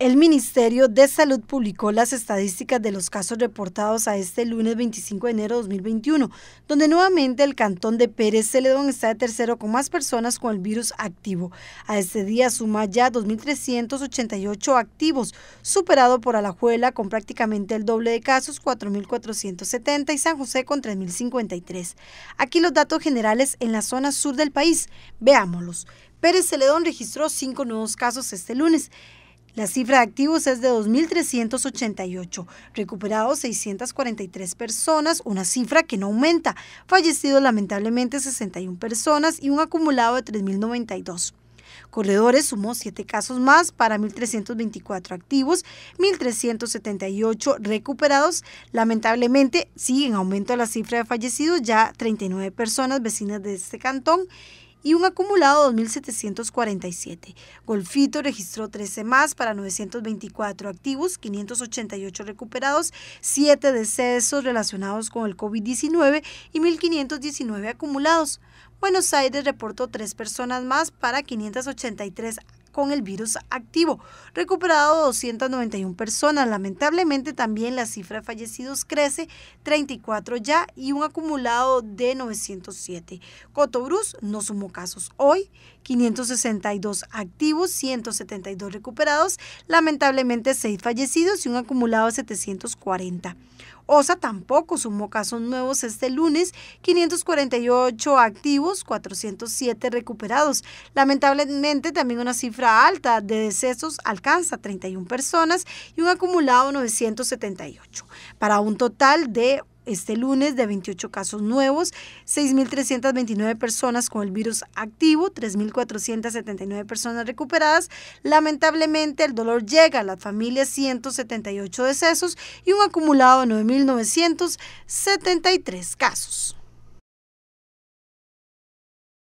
El Ministerio de Salud publicó las estadísticas de los casos reportados a este lunes 25 de enero de 2021, donde nuevamente el cantón de Pérez Celedón está de tercero con más personas con el virus activo. A este día suma ya 2.388 activos, superado por Alajuela con prácticamente el doble de casos, 4.470, y San José con 3.053. Aquí los datos generales en la zona sur del país. Veámoslos. Pérez Celedón registró cinco nuevos casos este lunes. La cifra de activos es de 2.388, recuperados 643 personas, una cifra que no aumenta, fallecidos lamentablemente 61 personas y un acumulado de 3.092. Corredores sumó 7 casos más para 1.324 activos, 1.378 recuperados. Lamentablemente sigue en aumento la cifra de fallecidos, ya 39 personas vecinas de este cantón y un acumulado 2.747. Golfito registró 13 más para 924 activos, 588 recuperados, 7 decesos relacionados con el COVID-19 y 1.519 acumulados. Buenos Aires reportó 3 personas más para 583 activos con el virus activo, recuperado 291 personas. Lamentablemente también la cifra de fallecidos crece 34 ya y un acumulado de 907. Cotobruz no sumó casos hoy, 562 activos, 172 recuperados, lamentablemente 6 fallecidos y un acumulado de 740. OSA tampoco sumó casos nuevos este lunes, 548 activos, 407 recuperados. Lamentablemente también una cifra alta de decesos alcanza 31 personas y un acumulado 978, para un total de este lunes de 28 casos nuevos, 6.329 personas con el virus activo, 3.479 personas recuperadas. Lamentablemente el dolor llega a las familias, 178 decesos y un acumulado de 9.973 casos.